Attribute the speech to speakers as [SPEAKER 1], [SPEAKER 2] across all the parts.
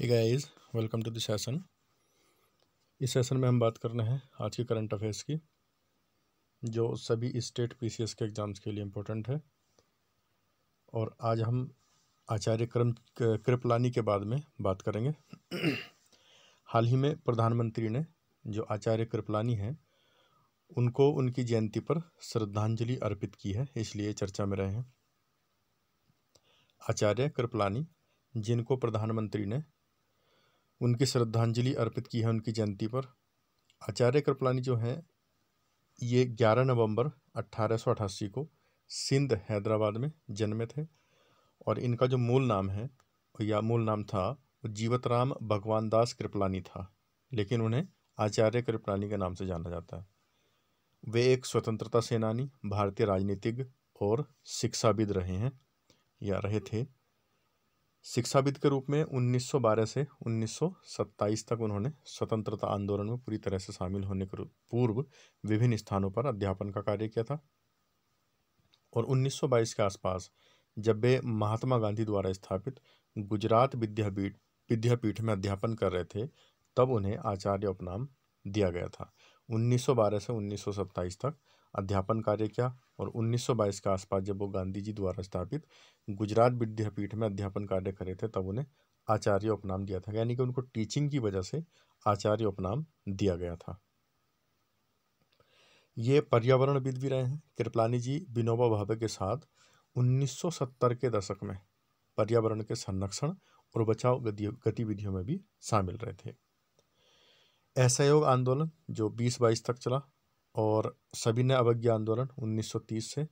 [SPEAKER 1] hey guys welcome to the session इस session में हम बात कर रहे हैं आज के करंट अफेयर्स की जो सभी स्टेट पीसीएस के एग्ज़ाम्स के लिए इम्पोर्टेंट है और आज हम आचार्य क्रम कृपलानी के बाद में बात करेंगे हाल ही में प्रधानमंत्री ने जो आचार्य कृपलानी हैं उनको उनकी जयंती पर श्रद्धांजलि अर्पित की है इसलिए चर्चा में रहे हैं आचार्य कृपलानी जिनको प्रधानमंत्री ने उनकी श्रद्धांजलि अर्पित की है उनकी जयंती पर आचार्य कृपलानी जो हैं ये 11 नवंबर अट्ठारह को सिंध हैदराबाद में जन्मे थे और इनका जो मूल नाम है या मूल नाम था वो जीवतराम भगवान दास कृपलानी था लेकिन उन्हें आचार्य कृपलानी के नाम से जाना जाता है वे एक स्वतंत्रता सेनानी भारतीय राजनीतिज्ञ और शिक्षाविद रहे हैं या रहे थे शिक्षाविद के रूप में 1912 से 1927 तक उन्होंने स्वतंत्रता आंदोलन में पूरी तरह से शामिल होने के पूर्व विभिन्न स्थानों पर अध्यापन का कार्य किया था और 1922 के आसपास जब वे महात्मा गांधी द्वारा स्थापित गुजरात विद्यापीठ विद्यापीठ में अध्यापन कर रहे थे तब उन्हें आचार्य उपनाम दिया गया था 1912 से 1927 तक अध्यापन कार्य किया और 1922 के आसपास जब वो गांधी जी द्वारा स्थापित गुजरात विद्यापीठ में अध्यापन कार्य करे थे तब उन्हें आचार्य उपनाम दिया था यानी कि उनको टीचिंग की वजह से आचार्य उपनाम दिया गया था ये पर्यावरणविद भी रहे हैं कृपलानी जी विनोबा भावे के साथ 1970 के दशक में पर्यावरण के संरक्षण और बचाव गतिविधियों में भी शामिल रहे थे असहयोग आंदोलन जो 20 बाईस तक चला और सविनय अवज्ञा आंदोलन 1930 से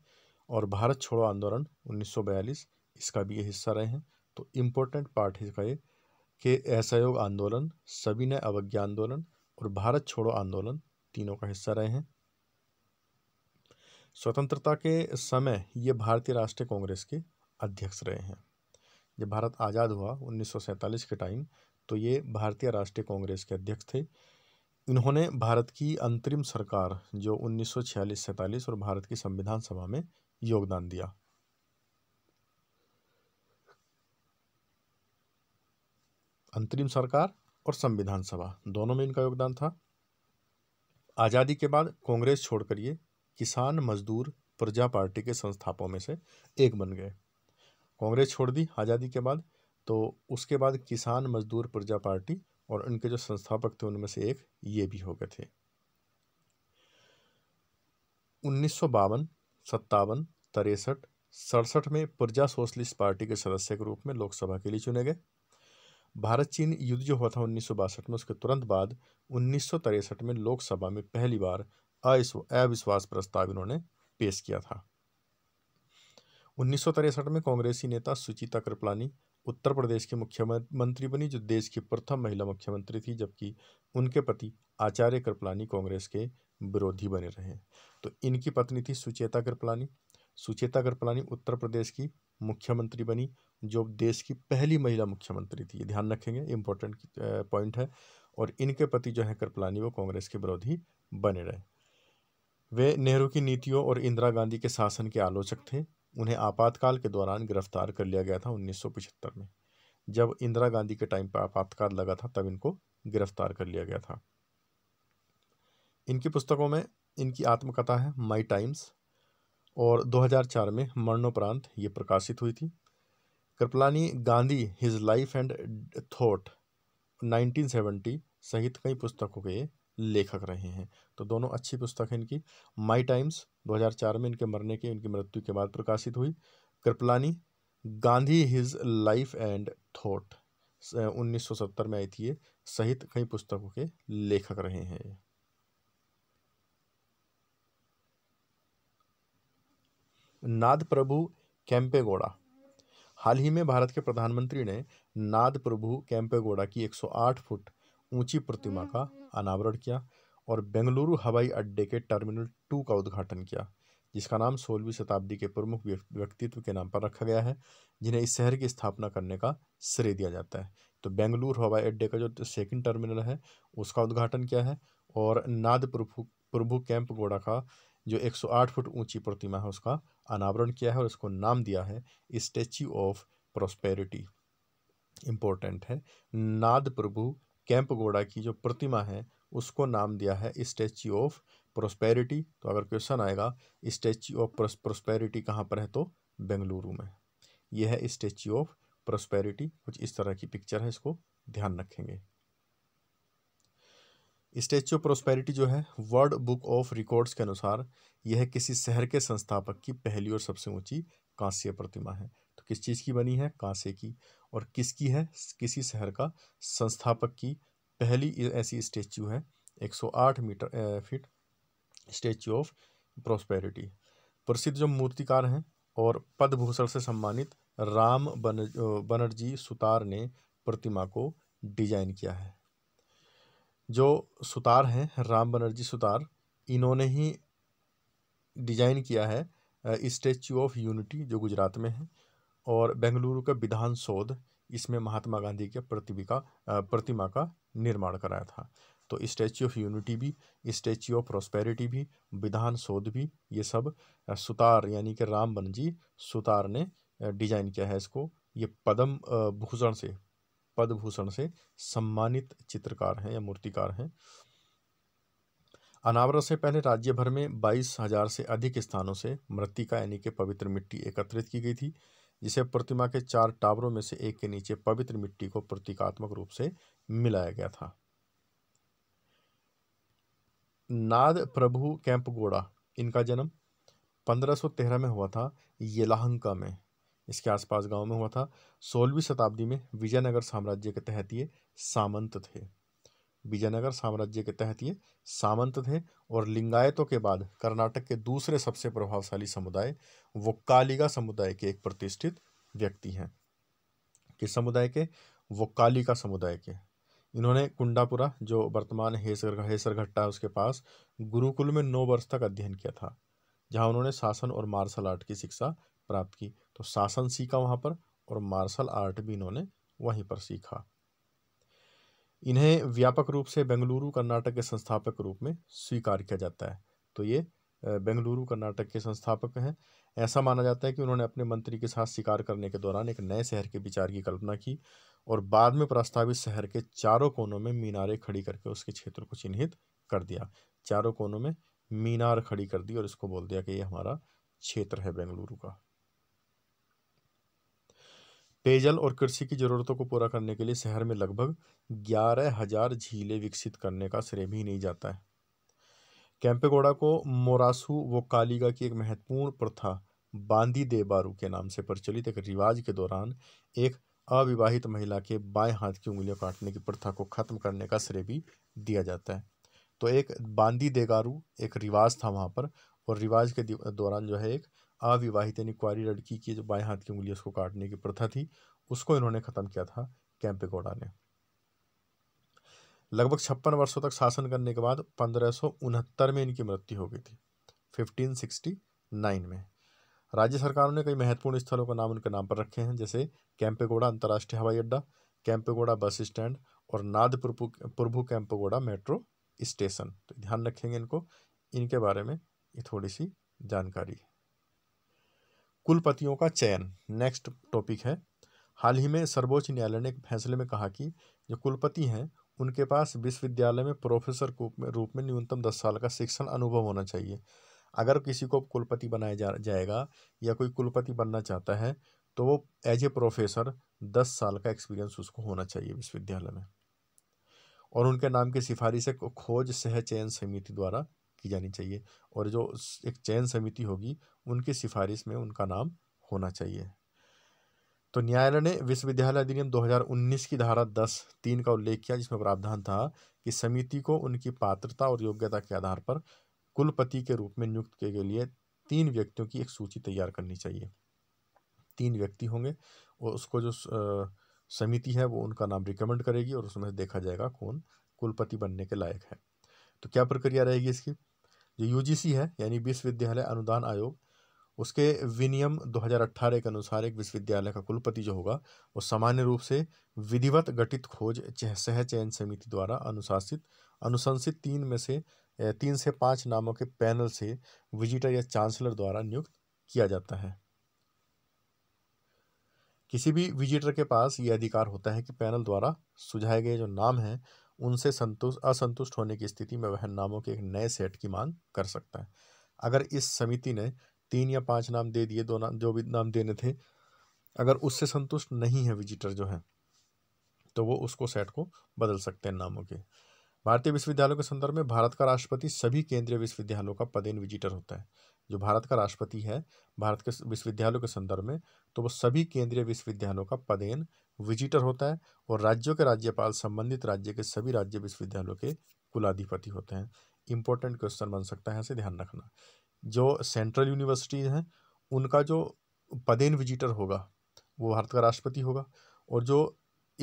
[SPEAKER 1] और भारत छोड़ो आंदोलन 1942 इसका भी ये हिस्सा रहे हैं तो इम्पोर्टेंट पार्ट इसका ये कि असहयोग आंदोलन सविनय अवज्ञा आंदोलन और भारत छोड़ो आंदोलन तीनों का हिस्सा रहे हैं स्वतंत्रता के समय ये भारतीय राष्ट्रीय कांग्रेस के अध्यक्ष रहे हैं जब भारत आज़ाद हुआ उन्नीस के टाइम तो ये भारतीय राष्ट्रीय कांग्रेस के अध्यक्ष थे इन्होंने भारत की अंतरिम सरकार जो उन्नीस सौ छियालीस और भारत की संविधान सभा में योगदान दिया अंतरिम सरकार और संविधान सभा दोनों में इनका योगदान था आज़ादी के बाद कांग्रेस छोड़कर ये किसान मजदूर प्रजा पार्टी के संस्थापकों में से एक बन गए कांग्रेस छोड़ दी आज़ादी के बाद तो उसके बाद किसान मजदूर प्रजा पार्टी और उनके जो संस्थापक थे उनमें से एक ये भी हो गए थे उन्नीस सौ बावन सत्तावन तिरसठ सड़सठ में प्रजा सोशलिस्ट पार्टी के सदस्य के रूप में लोकसभा के लिए चुने गए भारत चीन युद्ध जो हुआ था उन्नीस में उसके तुरंत बाद उन्नीस में लोकसभा में पहली बार अविश्वास प्रस्ताव इन्होंने पेश किया था उन्नीस में कांग्रेसी नेता सुचिता कृपलानी उत्तर प्रदेश की मुख्यमंत्री बनी जो देश की प्रथम महिला मुख्यमंत्री थी जबकि उनके पति आचार्य कृपलानी कांग्रेस के विरोधी बने रहे तो इनकी पत्नी थी सुचेता कृपलानी सुचेता कृपलानी उत्तर प्रदेश की मुख्यमंत्री बनी जो देश की पहली महिला मुख्यमंत्री थी ध्यान रखेंगे इम्पोर्टेंट पॉइंट है और इनके पति जो है कृपलानी वो कांग्रेस के विरोधी बने रहे वे नेहरू की नीतियों और इंदिरा गांधी के शासन के आलोचक थे उन्हें आपातकाल के दौरान गिरफ्तार कर लिया गया था उन्नीस में जब इंदिरा गांधी के टाइम पर आपातकाल लगा था तब इनको गिरफ्तार कर लिया गया था इनकी पुस्तकों में इनकी आत्मकथा है माई टाइम्स और 2004 में मरणोपरांत ये प्रकाशित हुई थी Kripalani Gandhi his life and thought 1970 सहित कई पुस्तकों के लेखक रहे हैं तो दोनों अच्छी पुस्तक हैं इनकी माई टाइम्स 2004 में इनके मरने के इनकी मृत्यु के बाद प्रकाशित हुई Kripalani Gandhi his life and thought 1970 में आई थी ये सहित कई पुस्तकों के लेखक रहे हैं नाद प्रभु कैंपेगोड़ा हाल ही में भारत के प्रधानमंत्री ने नाद प्रभु कैंपेगोड़ा की 108 फुट ऊंची प्रतिमा का अनावरण किया और बेंगलुरु हवाई अड्डे के टर्मिनल टू का उद्घाटन किया जिसका नाम सोलहवीं शताब्दी के प्रमुख व्यक्तित्व के नाम पर रखा गया है जिन्हें इस शहर की स्थापना करने का श्रेय दिया जाता है तो बेंगलुरु हवाई अड्डे का जो सेकंड टर्मिनल है उसका उद्घाटन किया है और नाद प्रभु प्रभु कैंप गोड़ा का जो 108 फुट ऊंची प्रतिमा है उसका अनावरण किया है और इसको नाम दिया है स्टेच्यू ऑफ प्रोस्पेरिटी इम्पोर्टेंट है नाद प्रभु कैंप गोड़ा की जो प्रतिमा है उसको नाम दिया है स्टैच्यू ऑफ प्रोस्पेरिटी तो अगर क्वेश्चन आएगा स्टैच्यू ऑफ प्रोस्पेरिटी कहाँ पर है तो बेंगलुरु में यह है स्टैच्यू ऑफ प्रोस्पेरिटी कुछ इस तरह की पिक्चर है इसको ध्यान रखेंगे स्टैच्यू ऑफ प्रोस्पेरिटी जो है वर्ल्ड बुक ऑफ रिकॉर्ड्स के अनुसार यह किसी शहर के संस्थापक की पहली और सबसे ऊंची कांस्य प्रतिमा है किस चीज़ की बनी है कांसे की और किसकी है किसी शहर का संस्थापक की पहली ऐसी स्टेच्यू है 108 metre feet statue of prosperity प्रसिद्ध जो मूर्तिकार हैं और पद्मभूषण से सम्मानित राम बन बनर्जी सुतार ने प्रतिमा को डिजाइन किया है जो सुतार हैं राम बनर्जी सुतार इन्होंने ही डिजाइन किया है स्टेच्यू ऑफ यूनिटी जो गुजरात में है और बेंगलुरु का विधान सौध इसमें महात्मा गांधी के प्रतिभा का प्रतिमा का निर्माण कराया था तो स्टैच्यू ऑफ यूनिटी भी स्टैच्यू ऑफ प्रोस्पेरिटी भी विधान सौध भी ये सब सुतार यानी कि रामबन जी सुतार ने डिजाइन किया है इसको ये पद्म भूषण से पद भूषण से सम्मानित चित्रकार हैं या मूर्तिकार हैं अनावरण से पहले राज्य भर में बाईस हजार से अधिक स्थानों से मृतिका यानी कि पवित्र मिट्टी एकत्रित की गई थी जिसे प्रतिमा के चार टावरों में से एक के नीचे पवित्र मिट्टी को प्रतीकात्मक रूप से मिलाया गया था नाद प्रभु कैंपगोड़ा इनका जन्म 1513 में हुआ था येलाहंका में इसके आसपास गांव में हुआ था सोलहवीं शताब्दी में विजयनगर साम्राज्य के तहत ये सामंत थे विजयनगर साम्राज्य के तहत ये सामंत थे और लिंगायतों के बाद कर्नाटक के दूसरे सबसे प्रभावशाली समुदाय वो कालिगा समुदाय के एक प्रतिष्ठित व्यक्ति हैं किस समुदाय के वो कालिका समुदाय के इन्होंने कुंडापुरा जो वर्तमान हेसर हेसरघट्टा है उसके पास गुरुकुल में नौ वर्ष तक अध्ययन किया था जहाँ उन्होंने शासन और मार्शल आर्ट की शिक्षा प्राप्त की तो शासन सीखा वहाँ पर और मार्शल आर्ट भी इन्होंने वहीं पर सीखा इन्हें व्यापक रूप से बेंगलुरु कर्नाटक के संस्थापक के रूप में स्वीकार किया जाता है तो ये बेंगलुरु कर्नाटक के संस्थापक हैं ऐसा माना जाता है कि उन्होंने अपने मंत्री के साथ शिकार करने के दौरान एक नए शहर के विचार की कल्पना की और बाद में प्रस्तावित शहर के चारों कोनों में मीनारे खड़ी करके उसके क्षेत्र को चिन्हित कर दिया चारों कोनों में मीनार खड़ी कर दी और इसको बोल दिया कि ये हमारा क्षेत्र है बेंगलुरु का पेयजल और कृषि की जरूरतों को पूरा करने के लिए शहर में लगभग ग्यारह हजार झीलें विकसित करने का श्रेय भी नहीं जाता है कैंपेगोड़ा को मोरासू व कालीगा की एक महत्वपूर्ण प्रथा बांदी देबारू के नाम से प्रचलित एक रिवाज के दौरान एक अविवाहित महिला के बाएं हाथ की उंगलियां काटने की प्रथा को खत्म करने का श्रेय भी दिया जाता है तो एक बांदी देगारू एक रिवाज था वहां पर और रिवाज के दौरान जो है एक अविवाहित यानी कुआरी लड़की की जो बाएं हाथ की उंगली उसको काटने की प्रथा थी उसको इन्होंने ख़त्म किया था कैंपेगौड़ा ने लगभग छप्पन वर्षों तक शासन करने के बाद पंद्रह में इनकी मृत्यु हो गई थी 1569 में राज्य सरकारों ने कई महत्वपूर्ण स्थलों का नाम उनके नाम पर रखे हैं जैसे कैंपेगोड़ा अंतर्राष्ट्रीय हवाई अड्डा कैंपेगोड़ा बस स्टैंड और नाद प्रभु कैंपेगोड़ा मेट्रो स्टेशन तो ध्यान रखेंगे इनको इनके बारे में ये थोड़ी सी जानकारी है कुलपतियों का चयन नेक्स्ट टॉपिक है हाल ही में सर्वोच्च न्यायालय ने एक फैसले में कहा कि जो कुलपति हैं उनके पास विश्वविद्यालय में प्रोफेसर रूप में न्यूनतम दस साल का शिक्षण अनुभव होना चाहिए अगर किसी को कुलपति बनाया जा जाएगा या कोई कुलपति बनना चाहता है तो वो एज ए प्रोफेसर दस साल का एक्सपीरियंस उसको होना चाहिए विश्वविद्यालय में और उनके नाम की सिफारिश खोज सह चयन समिति द्वारा की जानी चाहिए और जो एक चयन समिति होगी उनकी सिफारिश में उनका नाम होना चाहिए तो न्यायालय ने विश्वविद्यालय अधिनियम 2019 की धारा दस तीन का उल्लेख किया जिसमें प्रावधान था कि समिति को उनकी पात्रता और योग्यता के आधार पर कुलपति के रूप में नियुक्त के लिए तीन व्यक्तियों की एक सूची तैयार करनी चाहिए तीन व्यक्ति होंगे और उसको जो समिति है वो उनका नाम रिकमेंड करेगी और उसमें देखा जाएगा कौन कुलपति बनने के लायक है तो क्या प्रक्रिया रहेगी इसकी जो यूजीसी है यानी विश्वविद्यालय अनुदान आयोग उसके विनियम 2018 के अनुसार एक विश्वविद्यालय का कुलपति जो होगा वो सामान्य रूप से विधिवत गठित खोज सह चयन समिति द्वारा अनुशासित अनुशंसित तीन में से तीन से पाँच नामों के पैनल से विजिटर या चांसलर द्वारा नियुक्त किया जाता है किसी भी विजिटर के पास ये अधिकार होता है कि पैनल द्वारा सुझाए गए जो नाम हैं उनसे संतुष्ट असंतुष्ट होने की स्थिति में वह नामों के एक नए सेट की मांग कर सकता है अगर इस समिति ने तीन या पांच नाम दे दिए दो नाम जो भी नाम देने थे अगर उससे संतुष्ट नहीं है विजिटर जो है तो वो उसको सेट को बदल सकते हैं नामों के भारतीय विश्वविद्यालयों के संदर्भ में भारत का राष्ट्रपति सभी केंद्रीय विश्वविद्यालयों का पदेन विजिटर होता है जो भारत का राष्ट्रपति है भारत के विश्वविद्यालयों के संदर्भ में तो वो सभी केंद्रीय विश्वविद्यालयों का पदेन विजिटर होता है और राज्यों के राज्यपाल संबंधित राज्य के सभी राज्य विश्वविद्यालयों के कुलाधिपति होते हैं इंपॉर्टेंट क्वेश्चन बन सकता है ऐसे ध्यान रखना जो सेंट्रल यूनिवर्सिटीज हैं उनका जो पदेन विजिटर होगा वो भारत का राष्ट्रपति होगा और जो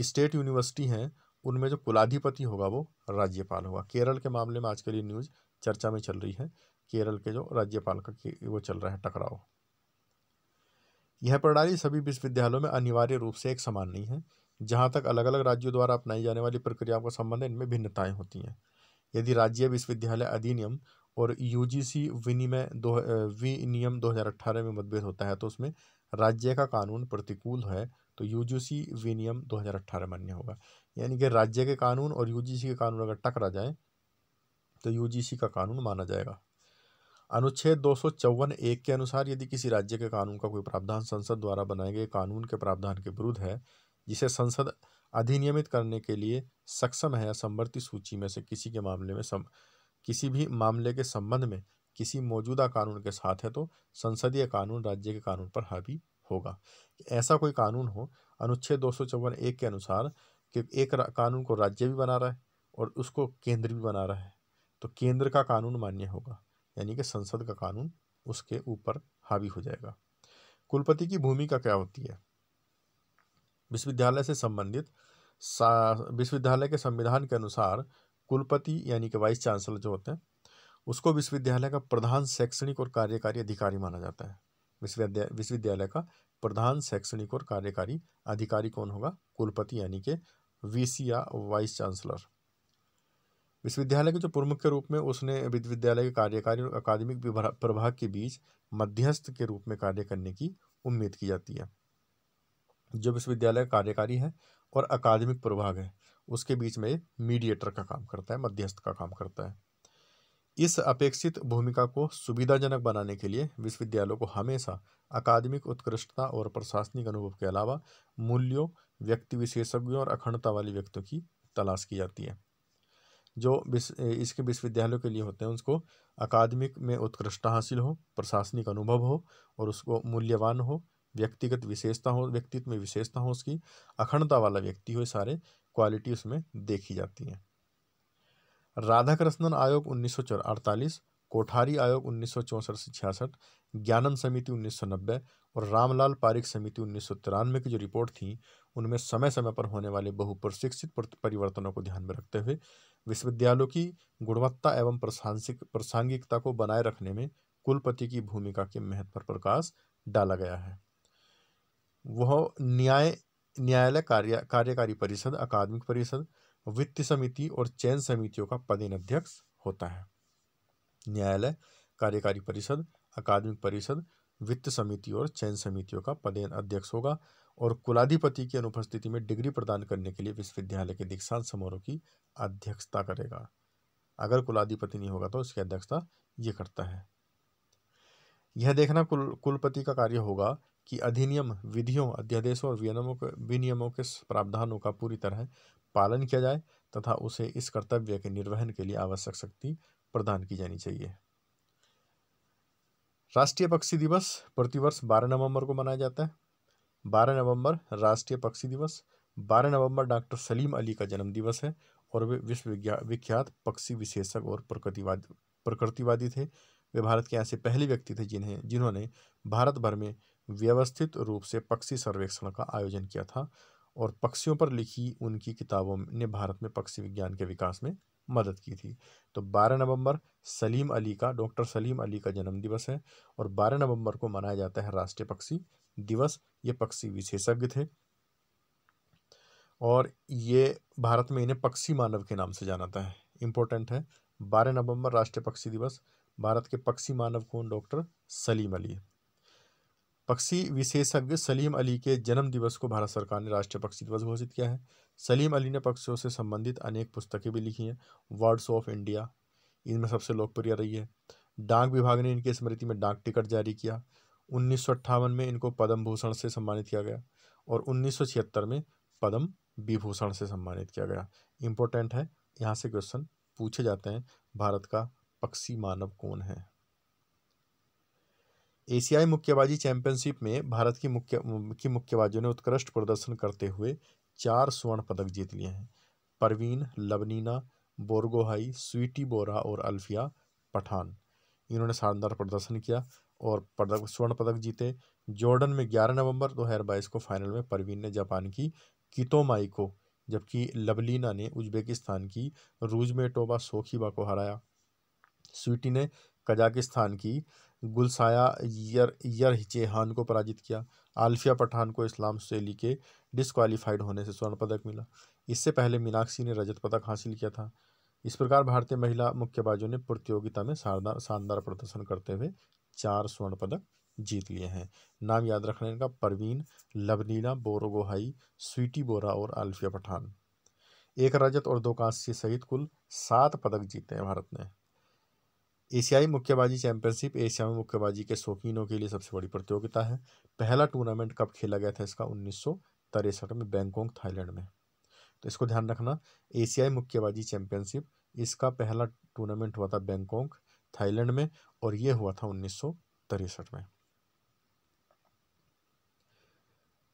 [SPEAKER 1] स्टेट यूनिवर्सिटी हैं उनमें जो कुलाधिपति होगा वो राज्यपाल होगा केरल के मामले में आजकल ये न्यूज़ चर्चा में चल रही है केरल के जो राज्यपाल का वो चल रहा है टकराव यह प्रणाली सभी विश्वविद्यालयों में अनिवार्य रूप से एक समान नहीं है जहाँ तक अलग अलग राज्यों द्वारा अपनाई जाने वाली प्रक्रियाओं का संबंध है इनमें भिन्नताएं होती हैं यदि राज्य विश्वविद्यालय अधिनियम और यू जी सी विनिमय दो विनियम दो हज़ार अट्ठारह में मतभेद होता है तो उसमें राज्य का कानून प्रतिकूल है तो यू जी सी विनियम दो हज़ार अट्ठारह मान्य होगा यानी कि राज्य के कानून और यू जी सी के कानून अगर टकरा जाए तो यू जी सी का कानून माना जाएगा अनुच्छेद दो एक के अनुसार यदि किसी राज्य के कानून का कोई प्रावधान संसद द्वारा बनाए गए कानून के प्रावधान के विरुद्ध है जिसे संसद अधिनियमित करने के लिए सक्षम है या संवर्ती सूची में से किसी के मामले में सम, किसी भी मामले के संबंध में किसी मौजूदा कानून के साथ है तो संसदीय कानून राज्य के कानून पर हावी होगा ऐसा कोई कानून हो अनुच्छेद दो एक के अनुसार कि एक कानून को राज्य भी बना रहा है और उसको केंद्र भी बना रहा है तो केंद्र का कानून मान्य होगा यानी कि संसद का कानून उसके ऊपर हावी हो जाएगा कुलपति की भूमिका क्या होती है विश्वविद्यालय से संबंधित विश्वविद्यालय के संविधान के अनुसार कुलपति यानी कि वाइस चांसलर जो होते हैं उसको विश्वविद्यालय का प्रधान शैक्षणिक और कार्यकारी अधिकारी माना जाता है विश्वविद्यालय विश्वविद्यालय का प्रधान शैक्षणिक और कार्यकारी अधिकारी कौन होगा कुलपति यानी कि वीसी या वाइस चांसलर विश्वविद्यालय के जो प्रमुख के रूप में उसने विश्वविद्यालय के कार्यकारी और अकादमिक प्रभाग के बीच मध्यस्थ के रूप में कार्य करने की उम्मीद की जाती है जो विश्वविद्यालय कार्यकारी है और अकादमिक प्रभाग है उसके बीच में मीडिएटर का काम करता है मध्यस्थ का काम करता है इस अपेक्षित भूमिका को सुविधाजनक बनाने के लिए विश्वविद्यालयों को हमेशा अकादमिक उत्कृष्टता और प्रशासनिक अनुभव के अलावा मूल्यों व्यक्ति विशेषज्ञों और अखंडता वाले व्यक्तियों की तलाश की जाती है जो इसके विश्वविद्यालयों के लिए होते हैं उसको अकादमिक में उत्कृष्टता हासिल हो प्रशासनिक अनुभव हो और उसको मूल्यवान हो व्यक्तिगत विशेषता हो व्यक्तित्व में विशेषता हो उसकी अखंडता वाला व्यक्ति हो सारे क्वालिटी उसमें देखी जाती हैं राधा कृष्णन आयोग उन्नीस कोठारी आयोग उन्नीस से छियासठ ज्ञानन समिति 1990 और रामलाल पारिक समिति उन्नीस की जो रिपोर्ट थी उनमें समय समय पर होने वाले बहुप्रशिक्षित परिवर्तनों को ध्यान में रखते हुए विश्वविद्यालयों की गुणवत्ता एवं प्रासंगिक प्रासंगिकता को बनाए रखने में कुलपति की भूमिका के महत्व पर प्रकाश डाला गया है वह न्याय न्यायालय कार्य कार्यकारी परिषद अकादमिक परिषद वित्त समिति और चयन समितियों का पदेन अध्यक्ष होता है न्यायालय कार्यकारी परिषद अकादमिक परिषद वित्त समिति और चयन समितियों का पदेन अध्यक्ष होगा और कुलाधिपति की अनुपस्थिति में डिग्री प्रदान करने के लिए विश्वविद्यालय के दीक्षांत समारोह की अध्यक्षता करेगा अगर कुलाधिपति नहीं होगा तो उसकी अध्यक्षता ये करता है यह देखना कुल कुलपति का कार्य होगा कि अधिनियम विधियों अध्यादेशों और विनियमों के विनियमों के प्रावधानों का पूरी तरह पालन किया जाए तथा उसे इस कर्तव्य के निर्वहन के लिए आवश्यक शक्ति प्रदान की जानी चाहिए राष्ट्रीय पक्षी दिवस प्रतिवर्ष बारह नवंबर को मनाया जाता है बारह नवंबर राष्ट्रीय पक्षी दिवस बारह नवंबर डॉक्टर सलीम अली का जन्म दिवस है और वे विश्व विख्यात पक्षी विशेषज्ञ और प्रकृतिवाद प्रकृतिवादी थे वे भारत के ऐसे पहले व्यक्ति थे जिन्हें जिन्होंने भारत भर में व्यवस्थित रूप से पक्षी सर्वेक्षण का आयोजन किया था और पक्षियों पर लिखी उनकी किताबों ने भारत में पक्षी विज्ञान के विकास में मदद की थी तो 12 नवंबर सलीम अली का डॉक्टर सलीम अली का जन्म दिवस है और 12 नवंबर को मनाया जाता है राष्ट्रीय पक्षी दिवस ये पक्षी विशेषज्ञ थे और ये भारत में इन्हें पक्षी मानव के नाम से जाना जाता है इम्पोर्टेंट है बारह नवंबर राष्ट्रीय पक्षी दिवस भारत के पक्षी मानव कौन डॉक्टर सलीम अली पक्षी विशेषज्ञ सलीम अली के जन्म दिवस को भारत सरकार ने राष्ट्रीय पक्षी दिवस घोषित किया है सलीम अली ने पक्षियों से संबंधित अनेक पुस्तकें भी लिखी हैं वर्ड्स ऑफ इंडिया इनमें सबसे लोकप्रिय रही है डाक विभाग ने इनकी स्मृति में डाक टिकट जारी किया उन्नीस में इनको पद्म भूषण से सम्मानित किया गया और उन्नीस में पद्म विभूषण से सम्मानित किया गया इम्पोर्टेंट है यहाँ से क्वेश्चन पूछे जाते हैं भारत का पक्षी मानव कौन है एशियाई मुक्केबाजी चैंपियनशिप में भारत की मुख्य की मुक्केबाजों ने उत्कृष्ट प्रदर्शन करते हुए चार स्वर्ण पदक जीत लिए हैं परवीन लबनीना बोरगोहाई स्वीटी बोरा और अल्फिया पठान इन्होंने शानदार प्रदर्शन किया और पदक स्वर्ण पदक जीते जॉर्डन में ग्यारह नवंबर दो हज़ार बाईस को फाइनल में परवीन ने जापान की कितोमाई को जबकि लबलीना ने उज्बेकिस्तान की रूजमेटोबा सोखीबा को हराया स्वीटी ने कजाकिस्तान की गुलसाया यर यरहिचेहान को पराजित किया आल्फिया पठान को इस्लाम शैली के डिसक्वालीफाइड होने से स्वर्ण पदक मिला इससे पहले मीनाक्षी ने रजत पदक हासिल किया था इस प्रकार भारतीय महिला मुक्केबाजों ने प्रतियोगिता में शानदार शानदार प्रदर्शन करते हुए चार स्वर्ण पदक जीत लिए हैं नाम याद रखने का परवीन लबनीना बोरोगोहाई स्वीटी बोरा और आल्फिया पठान एक रजत और दो कांस्य सहित कुल सात पदक जीते हैं भारत ने एशियाई मुक्केबाजी चैंपियनशिप एशिया में मुक्केबाजी के शौकीनों के लिए सबसे बड़ी प्रतियोगिता है पहला टूर्नामेंट कब खेला गया था इसका उन्नीस में बैंकॉक थाईलैंड में तो इसको ध्यान रखना एशियाई मुक्केबाजी चैंपियनशिप इसका पहला टूर्नामेंट हुआ था बैंकॉक थाईलैंड में और ये हुआ था उन्नीस में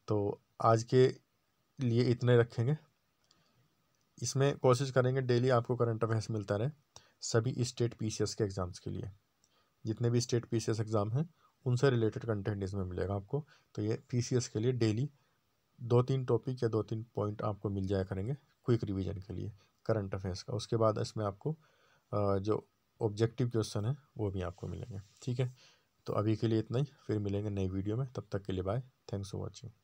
[SPEAKER 1] तो आज के लिए इतने रखेंगे इसमें कोशिश करेंगे डेली आपको करंट अफेयर्स मिलता रहे सभी स्टेट पी के एग्ज़ाम्स के लिए जितने भी स्टेट पी एग्ज़ाम हैं उनसे रिलेटेड कंटेंट इसमें मिलेगा आपको तो ये पी के लिए डेली दो तीन टॉपिक या दो तीन पॉइंट आपको मिल जाया करेंगे क्विक रिवीजन के लिए करंट अफेयर्स का उसके बाद इसमें आपको जो ऑब्जेक्टिव क्वेश्चन है वो भी आपको मिलेंगे ठीक है तो अभी के लिए इतना ही फिर मिलेंगे नई वीडियो में तब तक के लिए बाय थैंक्स फॉर वॉचिंग